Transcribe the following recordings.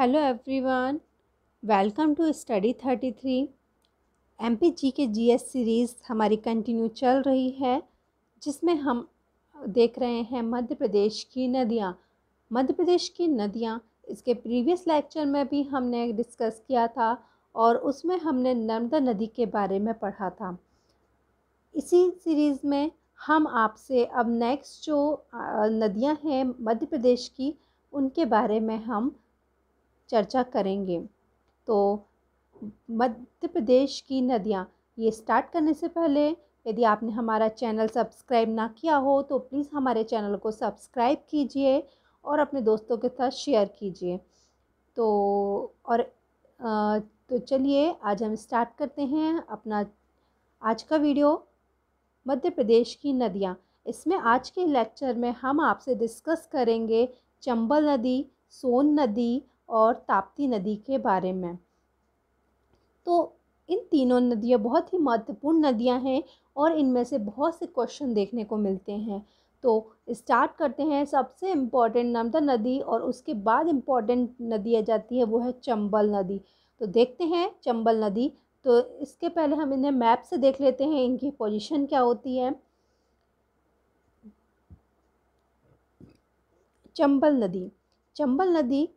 hello everyone welcome to study thirty three M P G K G S series हमारी continue चल रही है जिसमें हम देख रहे हैं मध्य प्रदेश की नदियाँ मध्य प्रदेश की नदियाँ इसके प्रीवियस लेक्चर में भी हमने डिस्कस किया था और उसमें हमने नर्मदा नदी के बारे में पढ़ा था इसी सीरीज़ में हम आपसे अब नेक्स्ट जो नदियाँ हैं मध्य प्रदेश की उनके बारे में हम चर्चा करेंगे तो मध्य प्रदेश की नदियाँ ये स्टार्ट करने से पहले यदि आपने हमारा चैनल सब्सक्राइब ना किया हो तो प्लीज़ हमारे चैनल को सब्सक्राइब कीजिए और अपने दोस्तों के साथ शेयर कीजिए तो और तो चलिए आज हम स्टार्ट करते हैं अपना आज का वीडियो मध्य प्रदेश की नदियाँ इसमें आज के लेक्चर में हम आपसे डिस्कस करेंगे चंबल नदी सोन नदी और ताप्ती नदी के बारे में तो इन तीनों नदियाँ बहुत ही महत्वपूर्ण नदियाँ हैं और इनमें से बहुत से क्वेश्चन देखने को मिलते हैं तो स्टार्ट करते हैं सबसे इम्पॉर्टेंट नर्मदा नदी और उसके बाद इम्पॉर्टेंट नदी आ जाती है वो है चंबल नदी तो देखते हैं चंबल नदी तो इसके पहले हम इन्हें मैप से देख लेते हैं इनकी पोजीशन क्या होती है चंबल नदी चंबल नदी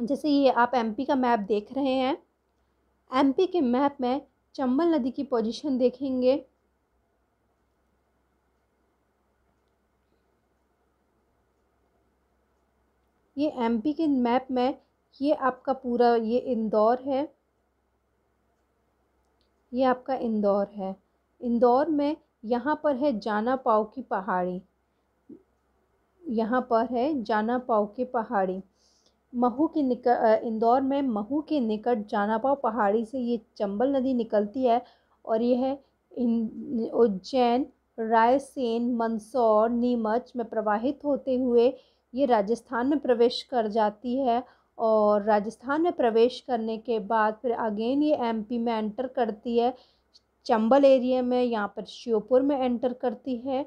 जैसे ये आप एमपी का मैप देख रहे हैं एमपी के मैप में चंबल नदी की पोजीशन देखेंगे ये एमपी के मैप में ये आपका पूरा ये इंदौर है ये आपका इंदौर है इंदौर में यहाँ पर है जाना पाव की पहाड़ी यहाँ पर है जाना पाव की पहाड़ी महू के निकट इंदौर में महू के निकट जानापाव पहाड़ी से ये चंबल नदी निकलती है और यह उज्जैन रायसेन मंदसौर नीमच में प्रवाहित होते हुए ये राजस्थान में प्रवेश कर जाती है और राजस्थान में प्रवेश करने के बाद फिर अगेन ये एमपी में एंटर करती है चंबल एरिया में यहाँ पर श्योपुर में एंटर करती है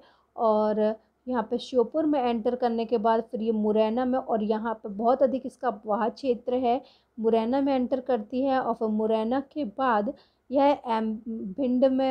और यहाँ पे श्योपुर में एंटर करने के बाद फिर ये मुरैना में और यहाँ पर बहुत अधिक इसका वाह क्षेत्र है मुरैना में एंटर करती है और फिर मुरैना के बाद यह एम भिंड में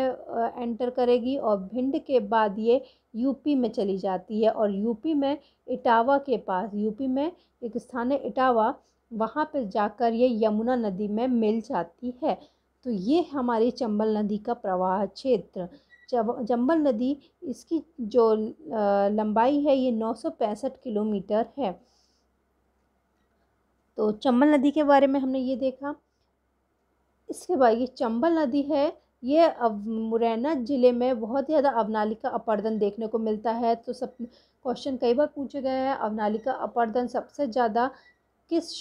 एंटर करेगी और भिंड के बाद ये यूपी में चली जाती है और यूपी में इटावा के पास यूपी में एक स्थान है इटावा वहाँ पर जाकर ये यमुना नदी में मिल जाती है तो ये हमारी चंबल नदी का प्रवाह क्षेत्र चंबल नदी इसकी जो लंबाई है ये नौ किलोमीटर है तो चंबल नदी के बारे में हमने ये देखा इसके बाद ये चंबल नदी है ये अब मुरैना ज़िले में बहुत ज़्यादा अवनालिका अपर्दन देखने को मिलता है तो सब क्वेश्चन कई बार पूछे गए हैं अवनालिका अपर्दन सबसे ज़्यादा किस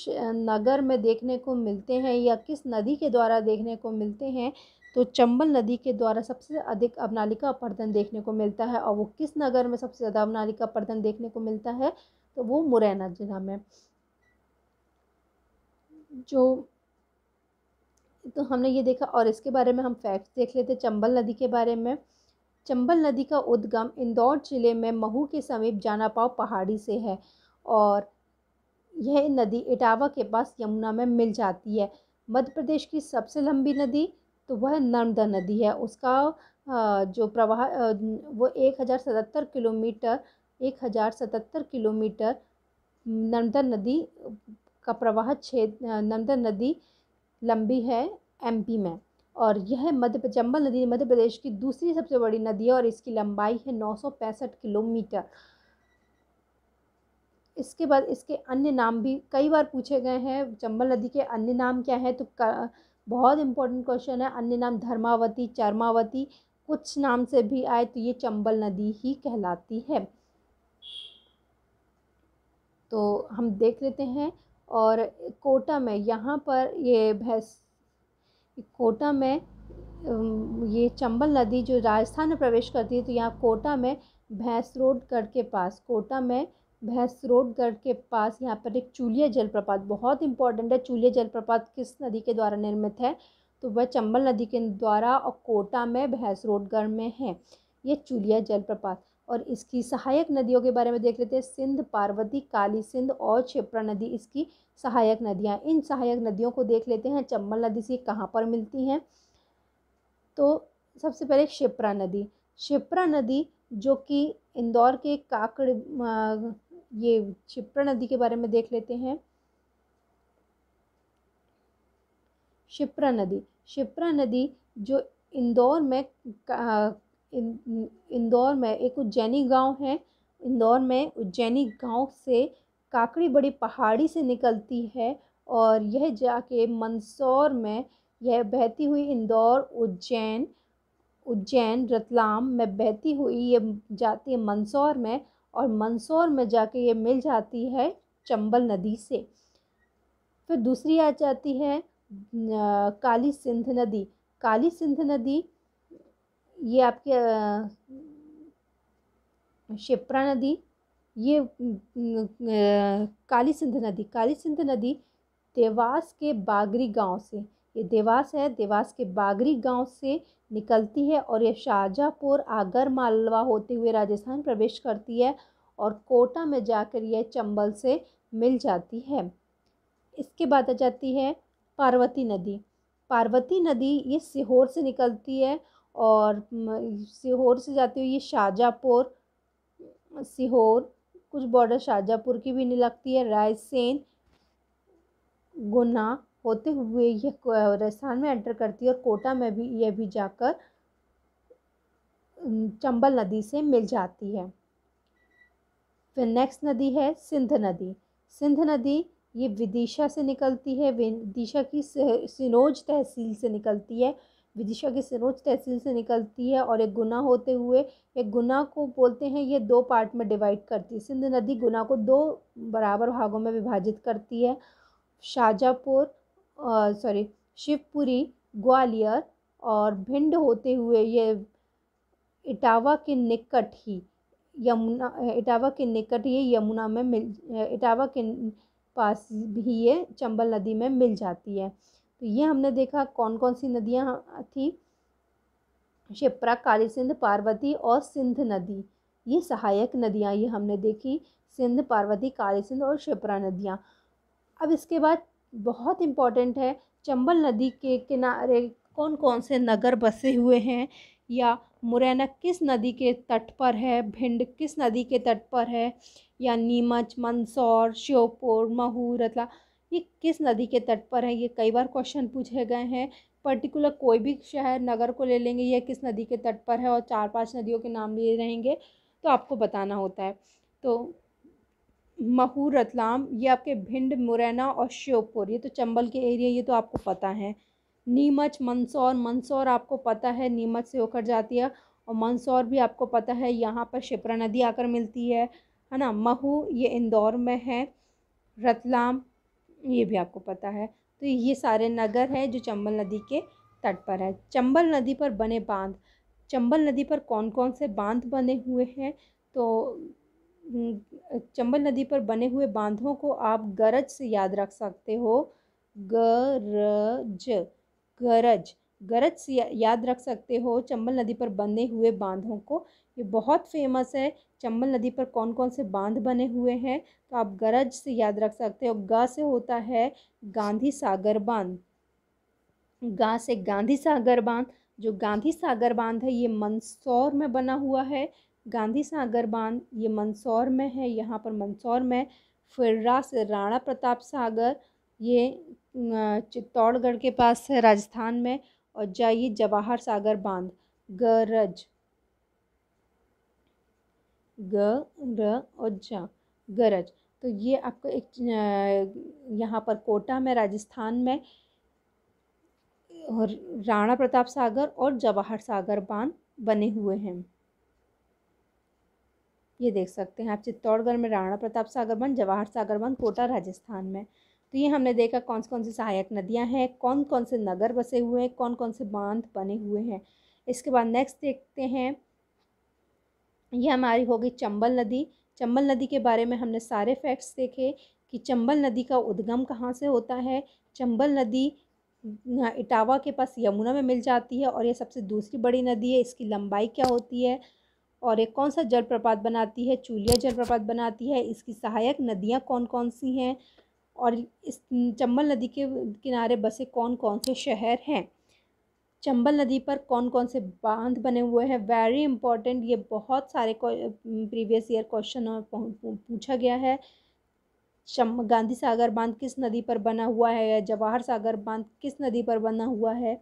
नगर में देखने को मिलते हैं या किस नदी के द्वारा देखने को मिलते हैं तो चंबल नदी के द्वारा सबसे अधिक अवनालिका अपर्दन देखने को मिलता है और वो किस नगर में सबसे ज़्यादा अवनालिका अपर्दन देखने को मिलता है तो वो मुरैना जिला में जो तो हमने ये देखा और इसके बारे में हम फैक्ट्स देख लेते चंबल नदी के बारे में चंबल नदी का उद्गम इंदौर जिले में महू के समीप जानापाव पहाड़ी से है और यह नदी इटावा के पास यमुना में मिल जाती है मध्य प्रदेश की सबसे लंबी नदी तो वह नर्मदा नदी है उसका जो प्रवाह वो एक हज़ार सतहत्तर किलोमीटर एक हज़ार सतहत्तर किलोमीटर नर्मदा नदी का प्रवाह क्षेत्र नर्मदा नदी लंबी है एमपी में और यह मध्य चंबल नदी मध्य प्रदेश की दूसरी सबसे बड़ी नदी है और इसकी लंबाई है नौ सौ पैंसठ किलोमीटर इसके बाद इसके अन्य नाम भी कई बार पूछे गए हैं चंबल नदी के अन्य नाम क्या हैं तो बहुत इंपॉर्टेंट क्वेश्चन है अन्य नाम धर्मावती चर्मावती कुछ नाम से भी आए तो ये चंबल नदी ही कहलाती है तो हम देख लेते हैं और कोटा में यहाँ पर ये भैंस कोटा में ये चंबल नदी जो राजस्थान में प्रवेश करती है तो यहाँ कोटा में भैंस रोड गढ़ के पास कोटा में भैंस रोड गढ़ के पास यहाँ पर एक चूलिया जलप्रपात बहुत इंपॉर्टेंट है चूलिया जलप्रपात किस नदी के द्वारा निर्मित है तो वह चंबल नदी के द्वारा और कोटा में भैंस रोडगढ़ में है ये चूलिया जलप्रपात और इसकी सहायक नदियों के बारे में देख लेते हैं सिंध पार्वती काली सिंध और क्षेप्रा नदी इसकी सहायक नदियाँ इन सहायक नदियों को देख लेते हैं चंबल नदी से कहाँ पर मिलती हैं तो सबसे पहले क्षिप्रा नदी क्षिप्रा नदी जो कि इंदौर के काकड़ ये क्षिप्रा नदी के बारे में देख लेते हैं क्षिप्रा नदी क्षिप्रा नदी जो इंदौर में इन, इंदौर में एक उज्जैनी गांव है इंदौर में उज्जैनी गांव से काकड़ी बड़ी पहाड़ी से निकलती है और यह जाके मंदसौर में यह बहती हुई इंदौर उज्जैन उज्जैन रतलाम में बहती हुई ये जाती है मंदसौर में और मंदसौर में जाके ये मिल जाती है चंबल नदी से फिर दूसरी आ जाती है काली सिंध नदी काली सिंध नदी ये आपके शिप्रा नदी ये काली सिंध नदी काली सिंध नदी देवास के बागरी गांव से ये देवास है देवास के बागरी गांव से निकलती है और ये शाहजहाँपुर आगर मालवा होते हुए राजस्थान प्रवेश करती है और कोटा में जाकर यह चंबल से मिल जाती है इसके बाद आ जाती है पार्वती नदी पार्वती नदी ये सीहोर से निकलती है और सीहोर से जाती हुई ये शाहजहाँपुर सीहोर कुछ बॉर्डर शाहजहाँपुर की भी नहीं लगती है रायसेन गुना होते हुए यह राजस्थान में एंटर करती है और कोटा में भी यह भी जाकर चंबल नदी से मिल जाती है फिर नेक्स्ट नदी है सिंध नदी सिंध नदी ये विदिशा से निकलती है विदिशा की सिनोज तहसील से निकलती है विदिशा की सिनोज तहसील से निकलती है और एक गुना होते हुए एक गुना को बोलते हैं ये दो पार्ट में डिवाइड करती है सिंध नदी गुना को दो बराबर भागों में विभाजित करती है शाहजहाँपुर सॉरी शिवपुरी ग्वालियर और भिंड होते हुए ये इटावा के निकट ही यमुना इटावा के निकट ये यमुना में मिल इटावा के पास भी ये चंबल नदी में मिल जाती है तो ये हमने देखा कौन कौन सी नदियाँ थी शिप्रा काली सिंध पार्वती और सिंध नदी ये सहायक नदियाँ ये हमने देखी सिंध पार्वती काली सिंध और शिप्रा नदियाँ अब इसके बाद बहुत इम्पॉर्टेंट है चंबल नदी के किनारे कौन कौन से नगर बसे हुए हैं या मुरैना किस नदी के तट पर है भिंड किस नदी के तट पर है या नीमच मंदसौर श्योपुर महू रतला ये किस नदी के तट पर है ये कई बार क्वेश्चन पूछे गए हैं पर्टिकुलर कोई भी शहर नगर को ले लेंगे यह किस नदी के तट पर है और चार पांच नदियों के नाम लिए रहेंगे तो आपको बताना होता है तो महू रतलाम ये आपके भिंड मुरैना और श्योपुर ये तो चंबल के एरिया ये तो आपको पता है नीमच मंदसौर मंदसौर आपको पता है नीमच से होकर जाती है और मंदसौर भी आपको पता है यहाँ पर शिप्रा नदी आकर मिलती है है ना महू ये इंदौर में है रतलाम ये भी आपको पता है तो ये सारे नगर हैं जो चंबल नदी के तट पर है चंबल नदी पर बने बांध चंबल नदी पर कौन कौन से बांध बने हुए हैं तो चंबल नदी पर बने हुए बांधों को आप गरज से याद रख सकते हो गरज गरज गरज से याद रख सकते हो चंबल नदी पर बने हुए बांधों को ये बहुत फेमस है चंबल नदी पर कौन कौन से बांध बने हुए हैं तो आप गरज से याद रख सकते हो गा से होता है गांधी सागर बांध गा से गांधी सागर बांध जो गांधी सागर बांध है ये मंदसौर में बना हुआ है गांधी सागर बांध ये मंदसौर में है यहाँ पर मंदसौर में फिर्रा से राणा प्रताप सागर ये चित्तौड़गढ़ के पास है राजस्थान में और जाइए जवाहर सागर बांध गरज ग र और जा गरज तो ये आपको एक यहाँ पर कोटा में राजस्थान में और राणा प्रताप सागर और जवाहर सागर बांध बने हुए हैं ये देख सकते हैं आप चित्तौड़गढ़ में राणा प्रताप सागर बंद जवाहर सागर बंद कोटा राजस्थान में तो ये हमने देखा कौन कौन सी सहायक नदियाँ हैं कौन कौन से नगर बसे हुए हैं कौन कौन से बांध बने हुए हैं इसके बाद नेक्स्ट देखते हैं ये हमारी होगी चंबल नदी चंबल नदी के बारे में हमने सारे फैक्ट्स देखे कि चंबल नदी का उद्गम कहाँ से होता है चंबल नदी इटावा के पास यमुना में मिल जाती है और ये सबसे दूसरी बड़ी नदी है इसकी लंबाई क्या होती है और एक कौन सा जलप्रपात बनाती है चूलिया जलप्रपात बनाती है इसकी सहायक नदियाँ कौन कौन सी हैं और इस चंबल नदी के किनारे बसे कौन कौन से शहर हैं चंबल नदी पर कौन कौन से बांध बने हुए हैं वेरी इंपॉर्टेंट ये बहुत सारे प्रीवियस ईयर क्वेश्चन और पूछा गया है गांधी सागर बांध किस नदी पर बना हुआ है या जवाहर सागर बांध किस नदी पर बना हुआ है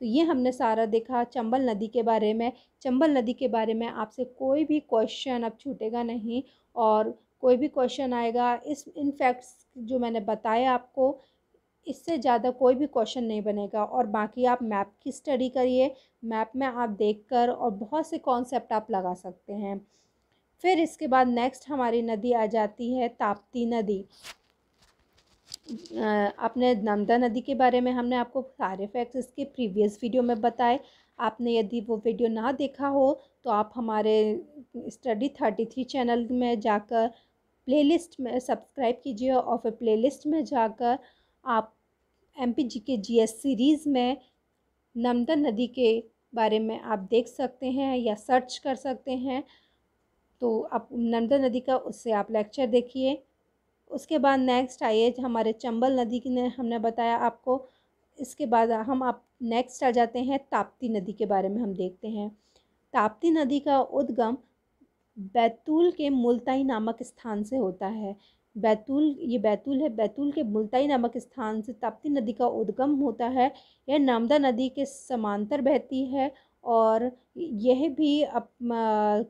तो ये हमने सारा देखा चंबल नदी के बारे में चंबल नदी के बारे में आपसे कोई भी क्वेश्चन अब छूटेगा नहीं और कोई भी क्वेश्चन आएगा इस इन फैक्ट्स जो मैंने बताया आपको इससे ज़्यादा कोई भी क्वेश्चन नहीं बनेगा और बाकी आप मैप की स्टडी करिए मैप में आप देखकर और बहुत से कॉन्सेप्ट आप लगा सकते हैं फिर इसके बाद नेक्स्ट हमारी नदी आ जाती है ताप्ती नदी आपने नर्मदा नदी के बारे में हमने आपको सारे फैक्ट्स इसके प्रीवियस वीडियो में बताए आपने यदि वो वीडियो ना देखा हो तो आप हमारे स्टडी थर्टी थ्री चैनल में जाकर प्लेलिस्ट में सब्सक्राइब कीजिए और फिर प्ले में जाकर आप M P G K G S series में नर्मदा नदी के बारे में आप देख सकते हैं या सर्च कर सकते हैं तो आप नर्मदा नदी का उससे आप लेक्चर देखिए उसके बाद नेक्स्ट आइए हमारे चंबल नदी की ने हमने बताया आपको इसके बाद हम आप नेक्स्ट आ जाते हैं ताप्ती नदी के बारे में हम देखते हैं ताप्ती नदी का उद्गम बैतूल के मुल्ताई नामक स्थान से होता है बैतूल ये बैतूल है बैतूल के मुल्ताई नामक स्थान से ताप्ती नदी का उद्गम होता है यह नामदा नदी के समांतर बहती है और यह भी अप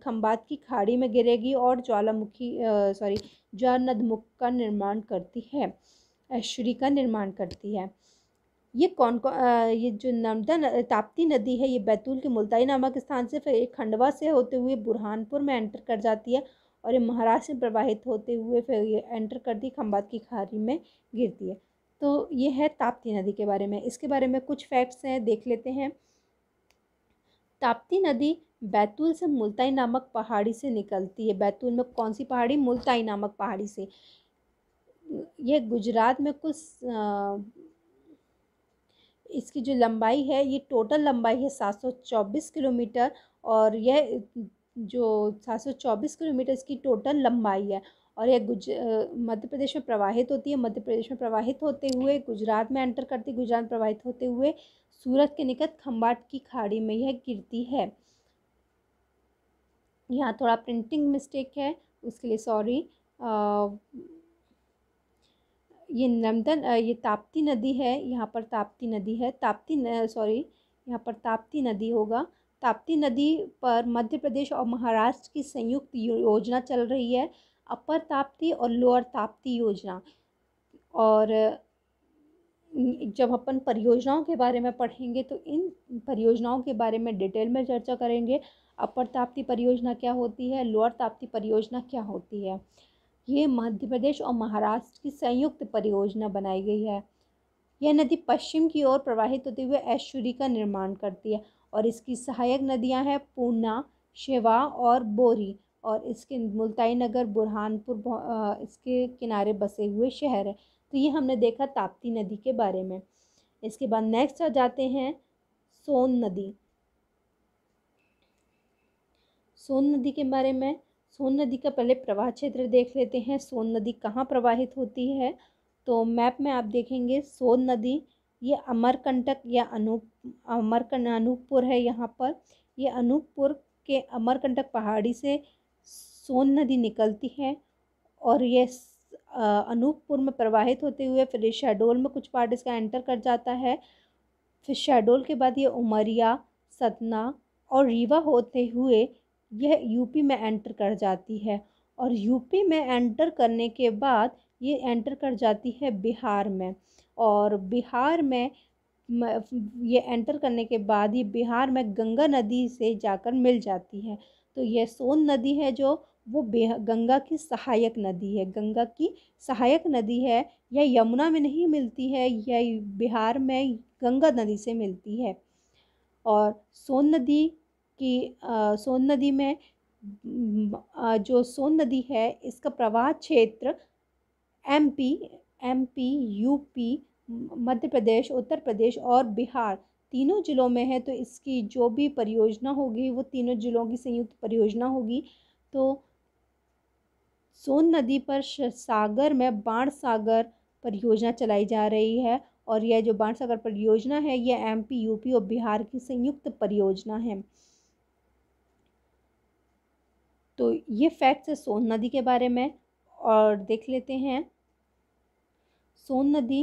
खम्बात की खाड़ी में गिरेगी और ज्वालामुखी सॉरी ज्वानदमुख का निर्माण करती है श्री का निर्माण करती है ये कौन कौन ये जो नर्मदा ताप्ती नदी है ये बैतूल के मुल्ताई नामक स्थान से फिर खंडवा से होते हुए बुरहानपुर में एंटर कर जाती है और ये महाराष्ट्र में प्रवाहित होते हुए फिर ये एंटर करती खम्बात की खाड़ी में गिरती है तो ये है ताप्ती नदी के बारे में इसके बारे में कुछ फैक्ट्स हैं देख लेते हैं ताप्ती नदी बैतूल से मुल्ताई नामक पहाड़ी से निकलती है बैतूल में कौन सी पहाड़ी मुल्ताई नामक पहाड़ी से यह गुजरात में कुछ इसकी जो लंबाई है ये टोटल लंबाई है सात सौ चौबीस किलोमीटर और यह जो सात सौ चौबीस किलोमीटर इसकी टोटल लंबाई है और यह गुज मध्य प्रदेश में प्रवाहित होती है मध्य प्रदेश में प्रवाहित होते हुए गुजरात में एंटर करती गुजरात में प्रवाहित होते हुए सूरत के निकट खम्बाट की खाड़ी में यह गिरती है यहाँ थोड़ा प्रिंटिंग मिस्टेक है उसके लिए सॉरी ये नमदन ये ताप्ती नदी है यहाँ पर ताप्ती नदी है ताप्ती सॉरी यहाँ पर ताप्ती नदी होगा ताप्ती नदी पर मध्य प्रदेश और महाराष्ट्र की संयुक्त योजना चल रही है अपर ताप्ती और लोअर ताप्ती योजना और जब अपन परियोजनाओं के बारे में पढ़ेंगे तो इन परियोजनाओं के बारे में डिटेल में चर्चा करेंगे अपर ताप्ती परियोजना क्या होती है लोअर ताप्ती परियोजना क्या होती है ये मध्य प्रदेश और महाराष्ट्र की संयुक्त परियोजना बनाई गई है यह नदी पश्चिम की ओर प्रवाहित होते हुए ऐश्वरी का निर्माण करती है और इसकी सहायक नदियां हैं पूना शेवा और बोरी और इसके मुल्ताई नगर बुरहानपुर इसके किनारे बसे हुए शहर है तो ये हमने देखा ताप्ती नदी के बारे में इसके बाद नेक्स्ट आ जाते हैं सोन नदी सोन नदी के बारे में सोन नदी का पहले प्रवाह क्षेत्र देख लेते हैं सोन नदी कहाँ प्रवाहित होती है तो मैप में आप देखेंगे सोन नदी ये अमरकंटक या अनूप अमरक अनूपपुर है यहाँ पर ये अनूपपुर के अमरकंटक पहाड़ी से सोन नदी निकलती है और ये अनूपपुर में प्रवाहित होते हुए फिर शहडोल में कुछ पार्ट इसका एंटर कर जाता है फिर शहडोल के बाद ये उमरिया सतना और रीवा होते हुए यह यूपी में एंटर कर जाती है और यूपी में एंटर करने के बाद ये एंटर कर जाती है बिहार में और बिहार में ये एंटर करने के बाद ही बिहार में गंगा नदी से जाकर मिल जाती है तो यह सोन नदी है जो वो बेह गंगा की सहायक नदी है गंगा की सहायक नदी है यह यमुना में नहीं मिलती है यह बिहार में गंगा नदी से मिलती है और सोन नदी की आ, सोन नदी में आ, जो सोन नदी है इसका प्रवाह क्षेत्र MP MP UP Madhya Pradesh Uttar Pradesh और बिहार तीनों जिलों में है तो इसकी जो भी परियोजना होगी वो तीनों जिलों की संयुक्त परियोजना होगी तो सोन नदी पर सागर में बाण सागर परियोजना चलाई जा रही है और यह जो बाण सागर परियोजना है यह एमपी यूपी और बिहार की संयुक्त परियोजना है तो ये फैक्ट्स है सोन नदी के बारे में और देख लेते हैं सोन नदी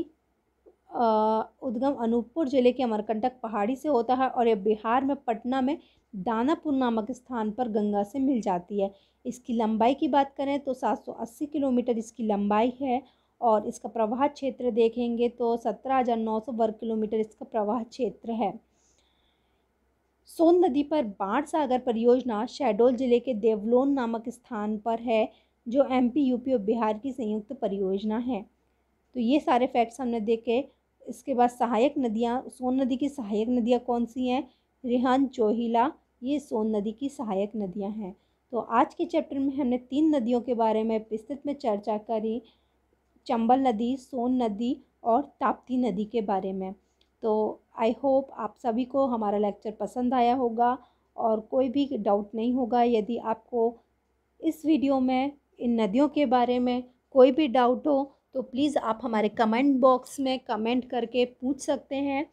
उद्गम अनूपपुर ज़िले के अमरकंटक पहाड़ी से होता है और यह बिहार में पटना में दानापुर नामक स्थान पर गंगा से मिल जाती है इसकी लंबाई की बात करें तो 780 किलोमीटर इसकी लंबाई है और इसका प्रवाह क्षेत्र देखेंगे तो 17,900 वर्ग किलोमीटर इसका प्रवाह क्षेत्र है सोन नदी पर बाढ़ सागर परियोजना शहडोल जिले के देवलोन नामक स्थान पर है जो एमपी यूपी और बिहार की संयुक्त परियोजना है तो ये सारे फैक्ट्स हमने देखे इसके बाद सहायक नदियाँ सोन नदी की सहायक नदियाँ कौन सी हैं रिहान चोहिला ये सोन नदी की सहायक नदियाँ हैं तो आज के चैप्टर में हमने तीन नदियों के बारे में विस्तृत में चर्चा करी चंबल नदी सोन नदी और ताप्ती नदी के बारे में तो आई होप आप सभी को हमारा लेक्चर पसंद आया होगा और कोई भी डाउट नहीं होगा यदि आपको इस वीडियो में इन नदियों के बारे में कोई भी डाउट हो तो प्लीज़ आप हमारे कमेंट बॉक्स में कमेंट करके पूछ सकते हैं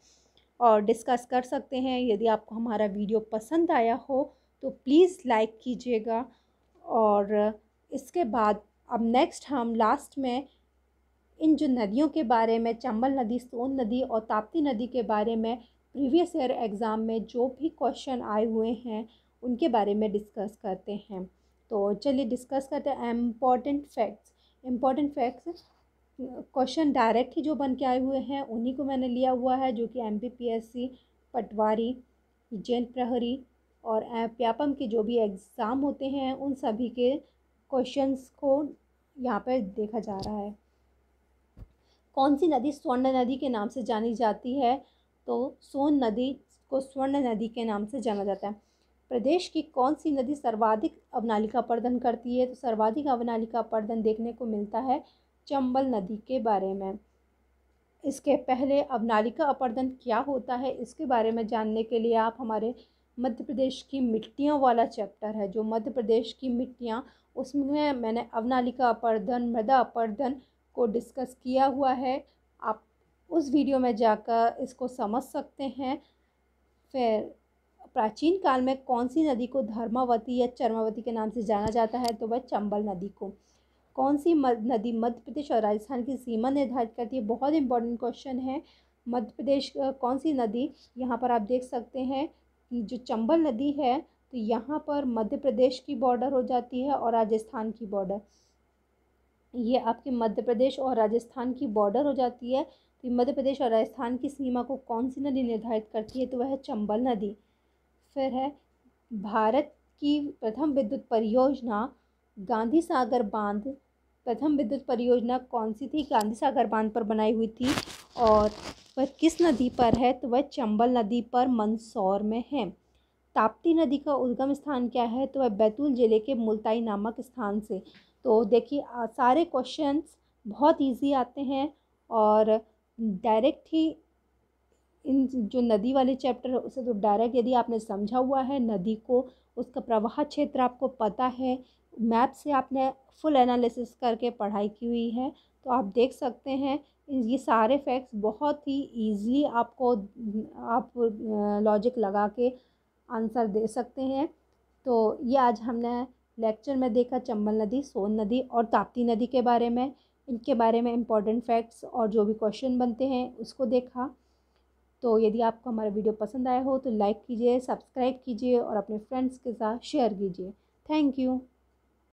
और डिस्कस कर सकते हैं यदि आपको हमारा वीडियो पसंद आया हो तो प्लीज़ लाइक कीजिएगा और इसके बाद अब नेक्स्ट हम लास्ट में इन जो नदियों के बारे में चंबल नदी सोन नदी और ताप्ती नदी के बारे में प्रीवियस ईयर एग्ज़ाम में जो भी क्वेश्चन आए हुए हैं उनके बारे में डिस्कस करते हैं तो चलिए डिस्कस करते हैं important facts important facts question direct ही जो बन के आए हुए हैं उन्हीं को मैंने लिया हुआ है जो कि एम पटवारी जैन प्रहरी और प्यापम के जो भी एग्ज़ाम होते हैं उन सभी के क्वेश्चंस को यहाँ पर देखा जा रहा है कौन सी नदी स्वर्ण नदी के नाम से जानी जाती है तो सोन नदी को स्वर्ण नदी के नाम से जाना जाता है प्रदेश की कौन सी नदी सर्वाधिक अवनालिका प्रदन करती है तो सर्वाधिक अवनालिका प्रदन देखने को मिलता है चंबल नदी के बारे में इसके पहले अब नालिका अपर्दन क्या होता है इसके बारे में जानने के लिए आप हमारे मध्य प्रदेश की मिट्टियों वाला चैप्टर है जो मध्य प्रदेश की मिट्टियाँ उसमें मैंने अवनालिका अपर्दन मृदा अपर्दन को डिस्कस किया हुआ है आप उस वीडियो में जाकर इसको समझ सकते हैं फिर प्राचीन काल में कौन सी नदी को धर्मावती या चरमावती के नाम से जाना जाता है तो वह चंबल नदी को कौन सी नदी मध्य प्रदेश और राजस्थान की सीमा निर्धारित करती है बहुत इंपॉर्टेंट क्वेश्चन है मध्य प्रदेश कौन सी नदी यहाँ पर आप देख सकते हैं जो चंबल नदी है तो यहाँ पर मध्य प्रदेश की बॉर्डर हो जाती है और राजस्थान की बॉर्डर ये आपके मध्य प्रदेश और राजस्थान की बॉर्डर हो जाती है तो मध्य प्रदेश और राजस्थान की सीमा को कौन सी नदी निर्धारित करती है तो वह है चंबल नदी फिर है भारत की प्रथम विद्युत परियोजना गांधी सागर बांध प्रथम विद्युत परियोजना कौन सी थी गांधी सागर बांध पर बनाई हुई थी और वह किस नदी पर है तो वह चंबल नदी पर मंदसौर में है ताप्ती नदी का उद्गम स्थान क्या है तो वह बैतूल जिले के मुल्ताई नामक स्थान से तो देखिए सारे क्वेश्चंस बहुत इजी आते हैं और डायरेक्ट ही इन जो नदी वाले चैप्टर है उसे तो डायरेक्ट यदि आपने समझा हुआ है नदी को उसका प्रवाह क्षेत्र आपको पता है मैप से आपने फुल एनालिसिस करके पढ़ाई की हुई है तो आप देख सकते हैं ये सारे फैक्ट्स बहुत ही ईज़िली आपको आप लॉजिक लगा के आंसर दे सकते हैं तो ये आज हमने लेक्चर में देखा चंबल नदी सोन नदी और ताप्ती नदी के बारे में इनके बारे में इम्पॉर्टेंट फैक्ट्स और जो भी क्वेश्चन बनते हैं उसको देखा तो यदि आपको हमारा वीडियो पसंद आया हो तो लाइक कीजिए सब्सक्राइब कीजिए और अपने फ्रेंड्स के साथ शेयर कीजिए थैंक यू